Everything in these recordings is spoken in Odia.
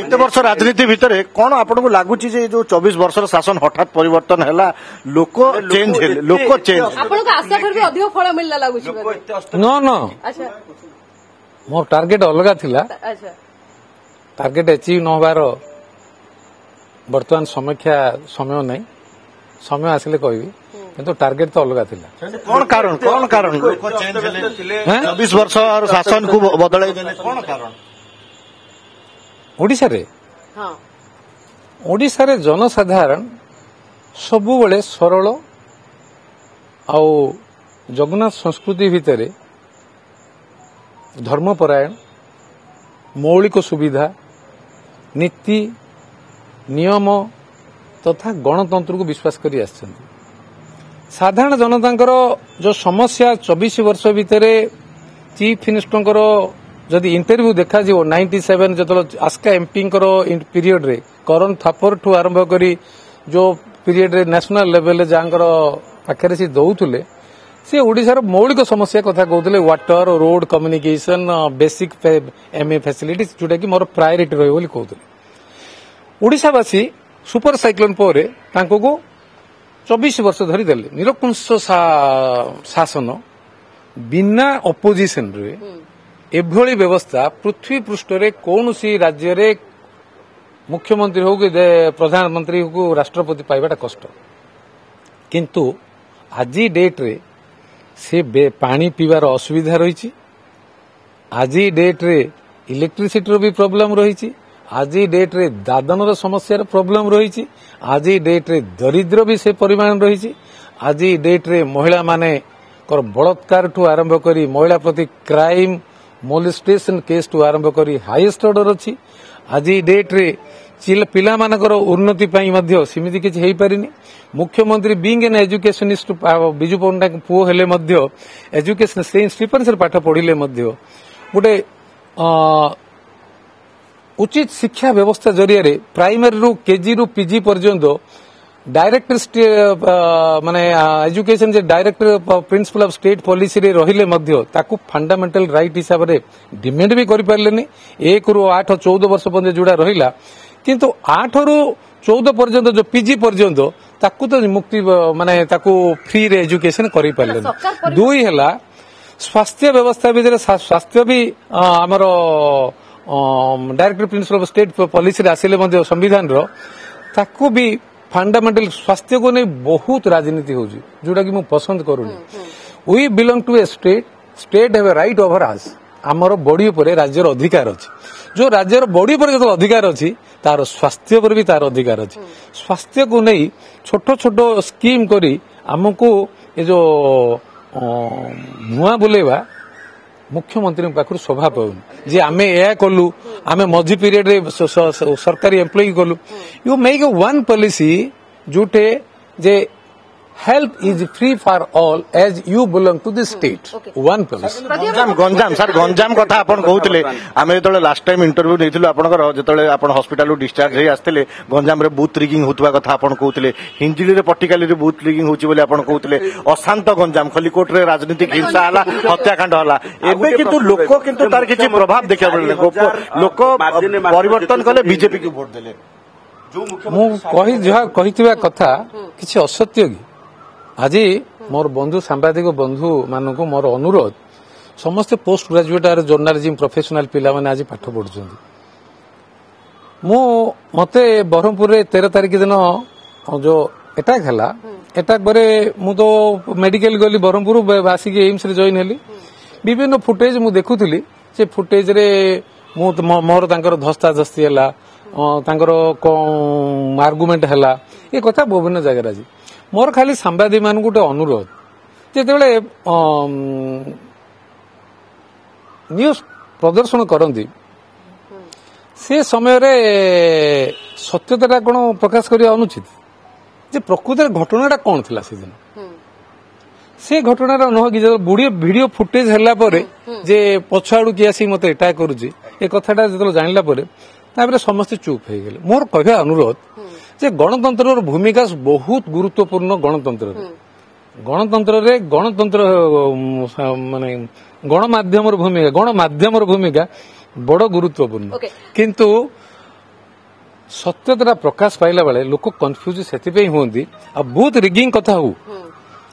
ଏତେ ବର୍ଷ ରାଜନୀତି ଭିତରେ କ'ଣ ଆପଣଙ୍କୁ ଲାଗୁଛି ଯେ ଯୋଉ ଚବିଶ ବର୍ଷର ଶାସନ ହଠାତ୍ ପରିବର୍ତ୍ତନ ହେଲା ଲୋକ ଚେଞ୍ଜ ହେଲେ ଲୋକ ଚେଞ୍ଜ ଆପଣଙ୍କ ଆଶା ଠାରୁ ଅଧିକ ଫଳ ମିଳିଲା ଲାଗୁଛି ନ ନ ମୋ ଟାର୍ଗେଟ ଅଲଗା ଥିଲା ଟାର୍ଗେଟ ଆଚିଭ ନ ହେବାର ବର୍ତ୍ତମାନ ସମୀକ୍ଷା ସମୟ ନାହିଁ ସମୟ ଆସିଲେ କହିବି କିନ୍ତୁ ଟାର୍ଗେଟ ତ ଅଲଗା ଥିଲା କ'ଣ କାରଣ କ'ଣ କାରଣ ଚବିଶ ବର୍ଷ ଶାସନକୁ ବଦଳାଇ ଦେଲେ କ'ଣ କାରଣ ଓଡ଼ିଶାରେ ଓଡ଼ିଶାରେ ଜନସାଧାରଣ ସବୁବେଳେ ସରଳ ଆଉ ଜଗନ୍ନାଥ ସଂସ୍କୃତି ଭିତରେ ଧର୍ମପରାୟଣ ମୌଳିକ ସୁବିଧା ନୀତି ନିୟମ ତଥା ଗଣତନ୍ତ୍ରକୁ ବିଶ୍ୱାସ କରି ଆସିଛନ୍ତି ସାଧାରଣ ଜନତାଙ୍କର ଯେଉଁ ସମସ୍ୟା ଚବିଶ ବର୍ଷ ଭିତରେ ଚିଫ୍ ମିନିଷ୍ଟରଙ୍କର ଯଦି ଇଣ୍ଟରଭ୍ୟୁ ଦେଖାଯିବ ନାଇଣ୍ଟି ସେଭେନ ଯେତେବେଳେ ଆସ୍କା ଏମ୍ପିଙ୍କର ପିରିୟଡ୍ରେ କରନ୍ ଥାପରଠୁ ଆରମ୍ଭ କରି ଯେଉଁ ପିରିୟଡ୍ରେ ନ୍ୟାସନାଲ୍ ଲେଭେଲ୍ରେ ଯାହାଙ୍କର ପାଖରେ ସେ ଦେଉଥିଲେ ସେ ଓଡ଼ିଶାର ମୌଳିକ ସମସ୍ୟା କଥା କହୁଥିଲେ ୱାଟର ରୋଡ୍ କମ୍ୟୁନିକେସନ୍ ବେସିକ୍ ଏମ୍ଏ ଫାସିଲିଟି ଯେଉଁଟାକି ମୋର ପ୍ରାୟୋରିଟି ରହିବ ବୋଲି କହୁଥିଲେ ଓଡ଼ିଶାବାସୀ ସୁପର ସାଇକ୍ଲୋନ୍ ପରେ ତାଙ୍କୁ ଚବିଶ ବର୍ଷ ଧରି ଦେଲେ ନିରକୁଂଶ ଶାସନ ବିନା ଅପୋଜିସନ୍ରେ ଏଭଳି ବ୍ୟବସ୍ଥା ପୃଥିବୀ ପୃଷ୍ଠରେ କୌଣସି ରାଜ୍ୟରେ ମୁଖ୍ୟମନ୍ତ୍ରୀ ହେଉ କି ପ୍ରଧାନମନ୍ତ୍ରୀ ହେଉ ରାଷ୍ଟ୍ରପତି ପାଇବାଟା କଷ୍ଟ କିନ୍ତୁ ଆଜି ଡେଟ୍ରେ ସେ ପାଣି ପିଇବାର ଅସୁବିଧା ରହିଛି ଆଜି ଡେଟ୍ରେ ଇଲେକ୍ଟ୍ରିସିଟିର ବି ପ୍ରୋବ୍ଲେମ୍ ରହିଛି ଆଜି ଡେଟ୍ରେ ଦାଦନର ସମସ୍ୟାର ପ୍ରୋବ୍ଲେମ୍ ରହିଛି ଆଜି ଡେଟ୍ରେ ଦରିଦ୍ର ବି ସେ ପରିମାଣ ରହିଛି ଆଜି ଡେଟ୍ରେ ମହିଳାମାନେଙ୍କର ବଳାତ୍କାରଠୁ ଆରମ୍ଭ କରି ମହିଳା ପ୍ରତି କ୍ରାଇମ୍ मोलिस्टेसन केस टू आरंभ कर हाइएस्ट अर्डर अच्छी आज डेट्रे पा उन्नति किपार मुख्यमंत्री being an education Biju Patnaik पुह्य एजुकेशन से स्टीफन से पाठ पढ़ले गोटे उचित शिक्षा व्यवस्था जरिया प्राइमरी रू के पिजी पर्यटन ডাইরেক্টর uh, মানে এজুকেশন uh, যে direct principle of state policy রহিলে মধ্য তাকে ফান্ডামেন্টাল রাইট হিসাবে ডিমেন্ড বি করে করিপারে এক রু আট চৌদ বর্ষ পর্যন্ত যেটা রহিলা কিন্তু আট রু চৌদ পর্যন্ত যে পিজি পর্যন্ত তাকে তো মুক্তি মানে তাকে ফ্রি রে এজুকেশন করে করিপারে দুই হেলা স্বাস্থ্য ব্যবস্থা ভিতরে স্বাস্থ্য বি আমার director principle of state policy আসলে মধ্য সংবিধানর তাকে বি ଫଣ୍ଡାମେଣ୍ଟାଲ ସ୍ୱାସ୍ଥ୍ୟକୁ ନେଇ ବହୁତ ରାଜନୀତି ହେଉଛି ଯୋଉଟା କି ମୁଁ ପସନ୍ଦ କରୁନି we belong to a state state have a right over us ଆମର ବଡି ଉପରେ ରାଜ୍ୟର ଅଧିକାର ଅଛି ଯେଉଁ ରାଜ୍ୟର ବଡି ଉପରେ ଯେତେବେଳେ ଅଧିକାର ଅଛି ତାର ସ୍ୱାସ୍ଥ୍ୟ ଉପରେ ବି ତାର ଅଧିକାର ଅଛି ସ୍ୱାସ୍ଥ୍ୟକୁ ନେଇ ଛୋଟ ଛୋଟ ସ୍କିମ୍ କରି ଆମକୁ ଏ ଯେଉଁ ନୂଆ ବୁଲେଇବା ମୁଖ୍ୟମନ୍ତ୍ରୀଙ୍କ ପାଖରୁ ଶୋଭା ପାଉନି ଯେ ଆମେ ଏହା କଲୁ ଆମେ ମଝି ପିରିୟଡରେ ସରକାରୀ ଏମ୍ପ୍ଲୟି କଲୁ ୟୁ ମେକ୍ ୱାନ୍ ପଲିସି ଯୋଉଟେ ଯେ help is free for all as you belong to the state one police Ganjam Ganjam sir Ganjam କଥା ଆପଣ କହୁଥିଲେ ଆମେ ଯେତେବେଳେ ଲାଷ୍ଟ ଟାଇମ୍ ଇଣ୍ଟରଭ୍ୟୁ ନେଇଥିଲୁ ଆପଣଙ୍କର ଯେତେବେଳେ ଆପଣ ହସ୍ପିଟାଲରୁ ଡିସଚାର୍ଜ ହେଇ ଆସିଥିଲେ ଗଞ୍ଜାମରେ ବୁଥ୍ ରିଗିଂ ହେଉଥିବା କଥା ଆପଣ କହୁଥିଲେ ହିଞ୍ଜିଳିରେ ପଟିକାଲିରେ ବୁଥ୍ ରିଗିଂ ହେଉଛି ବୋଲି ଆପଣ କହୁଥିଲେ ଅଶାନ୍ତ ଗଞ୍ଜାମ ଖଲିକୋଟରେ ରାଜନୀତିକ ହିଂସା ହେଲା ହତ୍ୟାକାଣ୍ଡ ହେଲା ଏବେ କିନ୍ତୁ ଲୋକ କିନ୍ତୁ ତାର କିଛି ପ୍ରଭାବ ଦେଖିବାକୁ ମିଳିଲେ ଲୋକ ପରିବର୍ତ୍ତନ କଲେ ବିଜେପିକୁ ଭୋଟ ଦେଲେ ମୁଁ କହିଥିବା କଥା କିଛି ଅସତ୍ୟ କି ଆଜି ମୋର ବନ୍ଧୁ ସାମ୍ବାଦିକ ବନ୍ଧୁ ମାନଙ୍କୁ ମୋର ଅନୁରୋଧ ସମସ୍ତେ ପୋଷ୍ଟ ଗ୍ରାଜୁଏଟ ଆର ଜର୍ଣ୍ଣାଲିଜିମ ପ୍ରଫେସନାଲ ପିଲାମାନେ ଆଜି ପାଠ ପଢୁଛନ୍ତି ମୁଁ ମତେ ବ୍ରହ୍ମପୁରରେ ତେର ତାରିଖ ଦିନ ଯେଉଁ ଏଟାକ୍ ହେଲା ଏଟାକ୍ ପରେ ମୁଁ ତ ମେଡିକାଲ ଗଲି ବ୍ରହ୍ମପୁର ଆସିକି ଏମ୍ସରେ ଜଏନ୍ ହେଲି ବିଭିନ୍ନ ଫୁଟେଜ ମୁଁ ଦେଖୁଥିଲି ସେ ଫୁଟେଜରେ ମୁଁ ମୋର ତାଙ୍କର ଧସ୍ତାଧସ୍ତି ହେଲା ତାଙ୍କର ଆର୍ଗୁମେଣ୍ଟ ହେଲା ଏ କଥା ବିଭିନ୍ନ ଜାଗାରେ ଆଜି ମୋର ଖାଲି ସାମ୍ବାଦିକମାନଙ୍କୁ ଗୋଟେ ଅନୁରୋଧ ଯେତେବେଳେ ନ୍ୟୁଜ୍ ପ୍ରଦର୍ଶନ କରନ୍ତି ସେ ସମୟରେ ସତ୍ୟତାଟା କ'ଣ ପ୍ରକାଶ କରିବା ଅନୁଚିତ ଯେ ପ୍ରକୃତରେ ଘଟଣାଟା କ'ଣ ଥିଲା ସେଦିନ ସେ ଘଟଣାର ନୁହଁ କି ଯେତେବେଳେ ଭିଡ଼ିଓ ଫୁଟେଜ୍ ହେଲା ପରେ ଯେ ପଛ ଆଡ଼ୁ କିଏ ଆସିକି ମୋତେ ଏଟାକ୍ କରୁଛି ଏ କଥାଟା ଯେତେବେଳେ ଜାଣିଲା ପରେ ତାପରେ ସମସ୍ତେ ଚୁପ୍ ହେଇଗଲେ ମୋର କହିବା ଅନୁରୋଧ ଯେ ଗଣତନ୍ତ୍ରର ଭୂମିକା ବହୁତ ଗୁରୁତ୍ୱପୂର୍ଣ୍ଣ ଗଣତନ୍ତ୍ର ଗଣତନ୍ତ୍ରରେ ଗଣତନ୍ତ୍ର ମାନେ ଗଣମାଧ୍ୟମର ଭୂମିକା ଗଣମାଧ୍ୟମର ଭୂମିକା ବଡ ଗୁରୁତ୍ୱପୂର୍ଣ୍ଣ କିନ୍ତୁ ସତ୍ୟତା ପ୍ରକାଶ ପାଇଲା ବେଳେ ଲୋକ କନଫ୍ୟୁଜ ସେଥିପାଇଁ ହୁଅନ୍ତି ଆଉ ବୁଥ୍ ରିଗିଂ କଥା ହଉ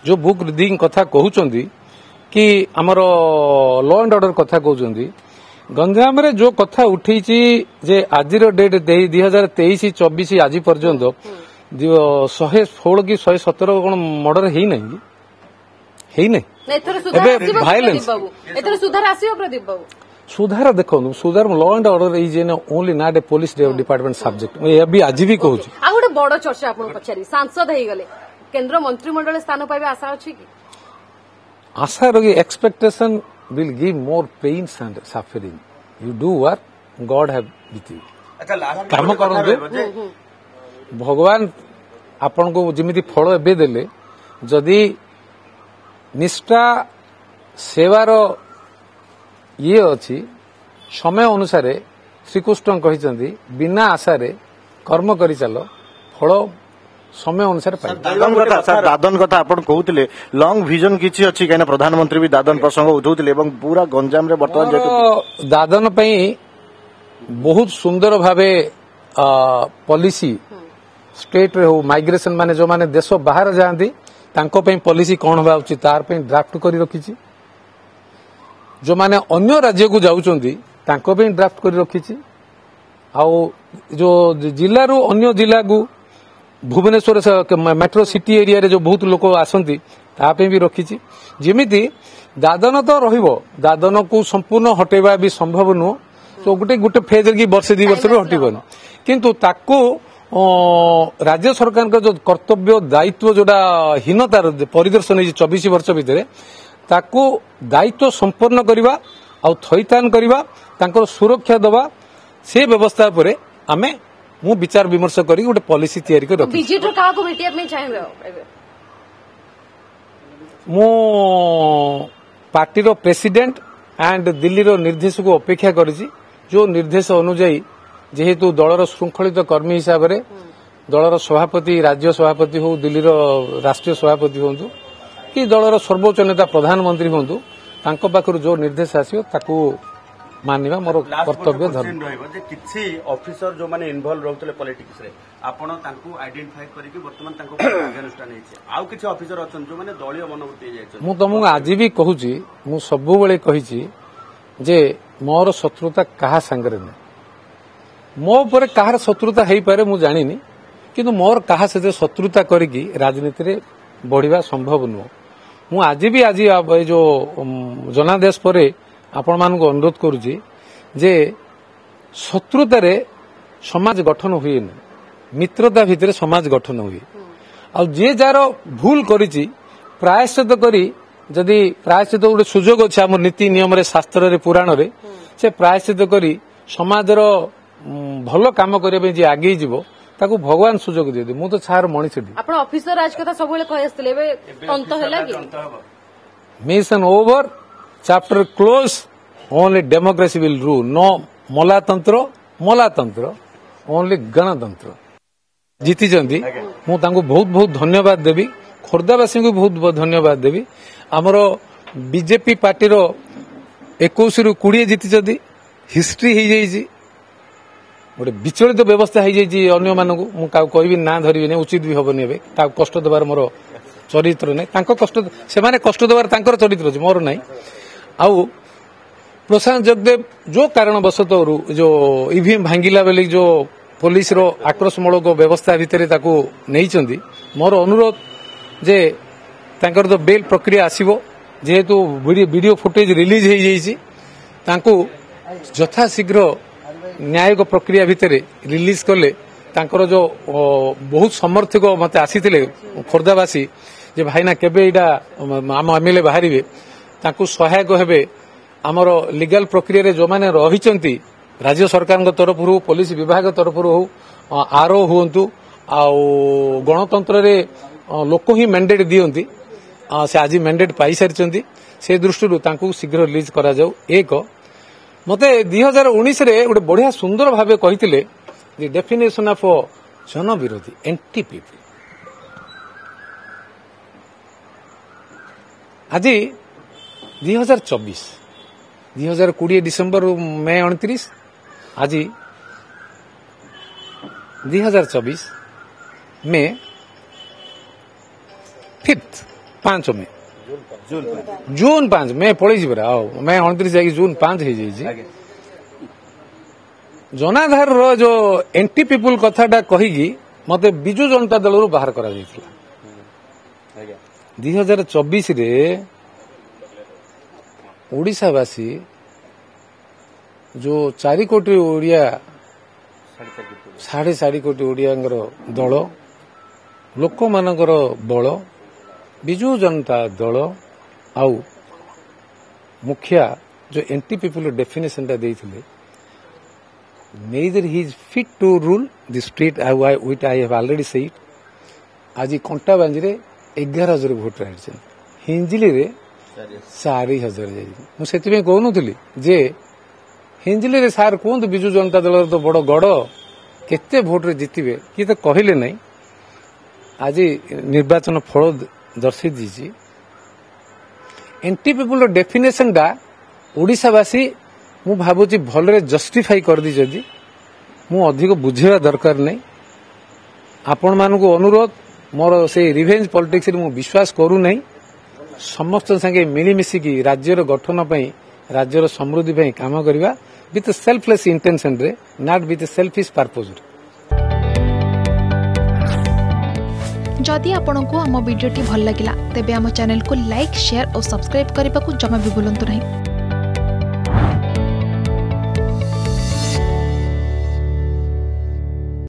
ଯେଉଁ ବୁଥ ରିଗିଂ କଥା କହୁଛନ୍ତି କି ଆମର ଲ ଆଣ୍ଡ ଅର୍ଡର କଥା କହୁଛନ୍ତି ଗଞ୍ଜାମରେ ଯୋଉ କଥା ଉଠିଛି ଯେ ଆଜିର ଡେଟ୍ ଦୁଇ ହଜାର ତେଇଶ ଚବିଶ ଆଜି ପର୍ଯ୍ୟନ୍ତ ଶହେ ଷୋହଳ କି ଶହେ ସତର କଣ ମର୍ଡର ହେଇନାହିଁ ହେଇନାହିଁ ସୁଧାର ଦେଖନ୍ତୁ ସୁଧାର ଲ ଆଣ୍ଡ ଅର୍ଡର ଇଜ୍ ଏନ୍ ଓନ୍ଲି ନା ଏ ପୋଲିସ ଡିପାର୍ଟମେଣ୍ଟ ସବଜେକ୍ଟ ଏବେ ଆଜି ବି କହୁଛି ଆଉ ଗୋଟେ ବଡ ଚର୍ଚ୍ଚା ଆପଣ ପଚାରିବି ସାଂସଦ ହେଇଗଲେ କେନ୍ଦ୍ର will give more pains and suffering. You do work, God have with you. କାମ କରନ୍ତୁ ଭଗବାନ ଆପଣଙ୍କୁ ଯେମିତି ଫଳ ଏବେ ଦେଲେ ଯଦି ନିଷ୍ଠା ସେବାର ଇଏ ଅଛି ସମୟ ଅନୁସାରେ ଶ୍ରୀକୃଷ୍ଣ କହିଛନ୍ତି ବିନା ଆଶାରେ କର୍ମ କରିଚାଲ ଫଳ ସମୟ ଅନୁସାରେ ଦାଦନ କଥା ସାର୍ ଦାଦନ କଥା ଆପଣ କହୁଥିଲେ ଲଙ୍ଗ ଭିଜନ କିଛି ଅଛି କାହିଁକିନା ପ୍ରଧାନମନ୍ତ୍ରୀ ବି ଦାଦନ ପ୍ରସଙ୍ଗ ଉଠାଉଥିଲେ ଏବଂ ପୁରା ଗଞ୍ଜାମରେ ବର୍ତ୍ତମାନ ଦାଦନ ପାଇଁ ବହୁତ ସୁନ୍ଦର ଭାବେ ପଲିସି ଷ୍ଟେଟ୍ରେ ହେଉ ମାଇଗ୍ରେସନ୍ ମାନେ ଯେଉଁମାନେ ଦେଶ ବାହାରେ ଯାଆନ୍ତି ତାଙ୍କ ପାଇଁ ପଲିସି କ'ଣ ହେବା ଉଚିତ ତାର ପାଇଁ ଡ୍ରାଫ୍ଟ କରି ରଖିଛି ଯେଉଁମାନେ ଅନ୍ୟ ରାଜ୍ୟକୁ ଯାଉଛନ୍ତି ତାଙ୍କ ପାଇଁ ଡ୍ରାଫ୍ଟ କରି ରଖିଛି ଆଉ ଯେଉଁ ଜିଲ୍ଲାରୁ ଅନ୍ୟ ଜିଲ୍ଲାକୁ ଭୁବନେଶ୍ୱର ମେଟ୍ରୋ ସିଟି ଏରିଆରେ ଯେଉଁ ବହୁତ ଲୋକ ଆସନ୍ତି ତା ପାଇଁ ବି ରଖିଛି ଯେମିତି ଦାଦନ ତ ରହିବ ଦାଦନକୁ ସମ୍ପୂର୍ଣ୍ଣ ହଟେଇବା ବି ସମ୍ଭବ ନୁହଁ ତ ଗୋଟେ ଗୋଟେ ଫେଜ୍ରେ କି ବର୍ଷେ ଦୁଇ ବର୍ଷ ବି ହଟିବନି କିନ୍ତୁ ତାକୁ ରାଜ୍ୟ ସରକାରଙ୍କ ଯେଉଁ କର୍ତ୍ତବ୍ୟ ଦାୟିତ୍ୱ ଯେଉଁଟା ହୀନତାର ପରିଦର୍ଶନ ହେଇଛି ଚବିଶ ବର୍ଷ ଭିତରେ ତାକୁ ଦାୟିତ୍ୱ ସମ୍ପନ୍ନ କରିବା ଆଉ ଥଇଥାନ କରିବା ତାଙ୍କର ସୁରକ୍ଷା ଦେବା ସେ ବ୍ୟବସ୍ଥା ଉପରେ ଆମେ ମୁଁ ବିଚାର ବିମର୍ଶ କରିକି ଗୋଟେ ପଲିସି ତିଆରି କରି ମୁଁ ପାର୍ଟିର ପ୍ରେସିଡେଣ୍ଟ ଆଣ୍ଡ ଦିଲ୍ଲୀର ନିର୍ଦ୍ଦେଶକୁ ଅପେକ୍ଷା କରିଛି ଯେଉଁ ନିର୍ଦ୍ଦେଶ ଅନୁଯାୟୀ ଯେହେତୁ ଦଳର ଶୃଙ୍ଖଳିତ କର୍ମୀ ହିସାବରେ ଦଳର ସଭାପତି ରାଜ୍ୟ ସଭାପତି ହେଉ ଦିଲ୍ଲୀର ରାଷ୍ଟ୍ରୀୟ ସଭାପତି ହୁଅନ୍ତୁ କି ଦଳର ସର୍ବୋଚ୍ଚ ନେତା ପ୍ରଧାନମନ୍ତ୍ରୀ ହୁଅନ୍ତୁ ତାଙ୍କ ପାଖରୁ ଯେଉଁ ନିର୍ଦ୍ଦେଶ ଆସିବ ତାକୁ ମାନିବା ମୋର କର୍ତ୍ତବ୍ୟ ରହିବ ଯେ କିଛି ଅଫିସର ଯେଉଁମାନେ ଇନଭଲ୍ଭ ରହୁଥିଲେ ପଲିଟିକ୍ସରେ ଆପଣ ତାଙ୍କୁ ଆଇଡେଣ୍ଟିଫାଇ କରିକି ବର୍ତ୍ତମାନ ତାଙ୍କ କାର୍ଯ୍ୟାନୁଷ୍ଠାନ ହେଇଛି ଆଉ କିଛି ଅଫିସର ଅଛନ୍ତି ଯେଉଁମାନେ ଦଳୀୟ ମନୋବୃତ୍ତି ହେଇଯାଇଛନ୍ତି ମୁଁ ତମକୁ ଆଜି ବି କହୁଛି ମୁଁ ସବୁବେଳେ କହିଛି ଯେ ମୋର ଶତ୍ରୁତା କାହା ସାଙ୍ଗରେ ନୁହେଁ ମୋ ଉପରେ କାହାର ଶତ୍ରୁତା ହେଇପାରେ ମୁଁ ଜାଣିନି କିନ୍ତୁ ମୋର କାହା ସହିତ ଶତ୍ରୁତା କରିକି ରାଜନୀତିରେ ବଢ଼ିବା ସମ୍ଭବ ନୁହଁ ମୁଁ ଆଜି ବି ଆଜି ଏ ଯେଉଁ ଜନାଦେଶ ପରେ ଆପଣମାନଙ୍କୁ ଅନୁରୋଧ କରୁଛି ଯେ ଶତ୍ରୁତାରେ ସମାଜ ଗଠନ ହୁଏନି ମିତ୍ରତା ଭିତରେ ସମାଜ ଗଠନ ହୁଏ ଆଉ ଯିଏ ଯାହାର ଭୁଲ କରିଛି ପ୍ରାୟଶ୍ଚିତ କରି ଯଦି ପ୍ରାୟଶ୍ଚିତ ଗୋଟେ ସୁଯୋଗ ଅଛି ଆମ ନୀତି ନିୟମରେ ଶାସ୍ତ୍ରରେ ପୁରାଣରେ ସେ ପ୍ରାୟଶ୍ଚିତ କରି ସମାଜର ଭଲ କାମ କରିବା ପାଇଁ ଯିଏ ଆଗେଇ ଯିବ ତାକୁ ଭଗବାନ ସୁଯୋଗ ଦିଅନ୍ତି ମୁଁ ତ ଛାର ମଣିଷଟି ଆପଣ ଅଫିସର ରାଜ କଥା ସବୁବେଳେ କହି ଆସିଥିଲେ ଏବେ ଅନ୍ତ ହେଲା କି ମିଶନ ଓଭର चाप्टर क्लजओेमोक्रेसिल रुल् न मलातन्त्र मलातन्त्र ओनली गणतन्त्र जिति बहुत बहुत धन्यवाद देबि खोर्धावासी बहुत धन्यवाद देबि आम विजेपि पर्टी एकैश र कि जिति हिष्ट्री हुन्छ गए विचलित व्यवस्था अन्य मि धरबि उचित कष्ट दबार मेरो चरित कस्तो कष्ट दबार त चरित म ଆଉ ପ୍ରଶାନ୍ତ ଜଗଦେବ ଯେଉଁ କାରଣବଶତଃରୁ ଯେଉଁ ଇଭିଏମ୍ ଭାଙ୍ଗିଲା ବୋଲି ଯେଉଁ ପୋଲିସର ଆକ୍ରୋଶମୂଳକ ବ୍ୟବସ୍ଥା ଭିତରେ ତାକୁ ନେଇଛନ୍ତି ମୋର ଅନୁରୋଧ ଯେ ତାଙ୍କର ତ ବେଲ୍ ପ୍ରକ୍ରିୟା ଆସିବ ଯେହେତୁ ଭିଡ଼ିଓ ଫୁଟେଜ୍ ରିଲିଜ୍ ହୋଇଯାଇଛି ତାଙ୍କୁ ଯଥାଶୀଘ୍ର ନ୍ୟାୟିକ ପ୍ରକ୍ରିୟା ଭିତରେ ରିଲିଜ୍ କଲେ ତାଙ୍କର ଯେଉଁ ବହୁତ ସମର୍ଥକ ମୋତେ ଆସିଥିଲେ ଖୋର୍ଦ୍ଧାବାସୀ ଯେ ଭାଇନା କେବେ ଏଇଟା ଆମ ଏମ୍ଏଲ୍ଏ ବାହାରିବେ ତାଙ୍କୁ ସହାୟକ ହେବେ ଆମର ଲିଗାଲ ପ୍ରକ୍ରିୟାରେ ଯେଉଁମାନେ ରହିଛନ୍ତି ରାଜ୍ୟ ସରକାରଙ୍କ ତରଫରୁ ହଉ ପୋଲିସ ବିଭାଗ ତରଫରୁ ହେଉ ଆର ହୁଅନ୍ତୁ ଆଉ ଗଣତନ୍ତ୍ରରେ ଲୋକ ହିଁ ମ୍ୟାଣ୍ଡେଟ୍ ଦିଅନ୍ତି ସେ ଆଜି ମ୍ୟାଣ୍ଡେଟ୍ ପାଇସାରିଛନ୍ତି ସେ ଦୃଷ୍ଟିରୁ ତାଙ୍କୁ ଶୀଘ୍ର ରିଲିଜ୍ କରାଯାଉ ଏକ ମୋତେ ଦୁଇ ହଜାର ଉଣେଇଶରେ ଗୋଟେ ବଢ଼ିଆ ସୁନ୍ଦର ଭାବେ କହିଥିଲେ ଦି ଡେଫିନେସନ୍ ଅଫ୍ ଜନବିରୋଧୀ ଏନ୍ଟିପିପି ଆଜି ଦୁଇ ହଜାର ଚବିଶ ଦୁଇ ହଜାର କୋଡ଼ିଏ ଡିସେମ୍ବର ମେ ଅଣତିରିଶ ଆଜି ଦୁଇ ହଜାର ଚବିଶ ମେ ଫିଫ୍ଥ ପାଞ୍ଚ ମେ ଜୁନ୍ ପାଞ୍ଚ ମେ ପଳେଇଛି ପରା ଆଉ ମେ ଅଣତିରିଶ ଯାଇକି ଜୁନ୍ ପାଞ୍ଚ ହେଇଯାଇଛି ଜନାଧାରର ଯୋଉ ଏଣ୍ଟି ପିପୁଲ କଥାଟା କହିକି ମତେ ବିଜୁ ଜନତା ଦଳରୁ ବାହାର କରାଯାଇଥିଲା ଦୁଇ ହଜାର ଚବିଶରେ ଓଡ଼ିଶାବାସୀ ଯେଉଁ ଚାରି କୋଟି ଓଡ଼ିଆ ସାଢ଼େ ଚାରି କୋଟି ଓଡ଼ିଆଙ୍କର ଦଳ ଲୋକମାନଙ୍କର ବଳ ବିଜୁ ଜନତା ଦଳ ଆଉ ମୁଖିଆ ଯେଉଁ ଏଣ୍ଟି ପିପୁଲ ଡେଫିନେସନଟା ଦେଇଥିଲେ neither he is fit to rule the street ଆଉ I quit I have already said ଆଜି କଣ୍ଟାବାଞ୍ଜିରେ ଏଗାର ହଜାର ଭୋଟର ହେଇଛନ୍ତି ହିଞ୍ଜିଲିରେ ଚାରି ହଜାର ଯାଇଛି ମୁଁ ସେଥିପାଇଁ କହୁନଥିଲି ଯେ ହିଞ୍ଜିଲିରେ ସାର୍ କୁହନ୍ତୁ ବିଜୁ ଜନତା ଦଳର ତ ବଡ଼ ଗଡ଼ କେତେ ଭୋଟ୍ରେ ଜିତିବେ କିଏ ତ କହିଲେ ନାହିଁ ଆଜି ନିର୍ବାଚନ ଫଳ ଦର୍ଶାଇ ଦେଇଛି ଏଣ୍ଟି ପିପୁଲ୍ର ଡେଫିନେସନ୍ଟା ଓଡ଼ିଶାବାସୀ ମୁଁ ଭାବୁଛି ଭଲରେ ଜଷ୍ଟିଫାଇ କରିଦେଇଛନ୍ତି ମୁଁ ଅଧିକ ବୁଝିବା ଦରକାର ନାହିଁ ଆପଣମାନଙ୍କୁ ଅନୁରୋଧ ମୋର ସେଇ ରିଭେଞ୍ଜ ପଲିଟିକ୍ସରେ ମୁଁ ବିଶ୍ୱାସ କରୁନାହିଁ ସମସ୍ତଙ୍କ ସାଙ୍ଗେ ମିଳିମିଶିକି ରାଜ୍ୟର ଗଠନ ପାଇଁ ରାଜ୍ୟର ସମୃଦ୍ଧି ପାଇଁ କାମ କରିବା ୱିଥ୍ ସେଲ୍ଫଲେସ୍ ଇଣ୍ଟେନ୍ସନ୍ରେ ନଟ୍ ୱିଥ୍ ସେଲ୍ଫିସ୍ ପର୍ପୋଜ୍ରେ ଯଦି ଆପଣଙ୍କୁ ଆମ ଭିଡ଼ିଓଟି ଭଲ ଲାଗିଲା ତେବେ ଆମ ଚ୍ୟାନେଲ୍କୁ ଲାଇକ୍ ସେୟାର୍ ଓ ସବସ୍କ୍ରାଇବ୍ କରିବାକୁ ଜମା ବି ଭୁଲନ୍ତୁ ନାହିଁ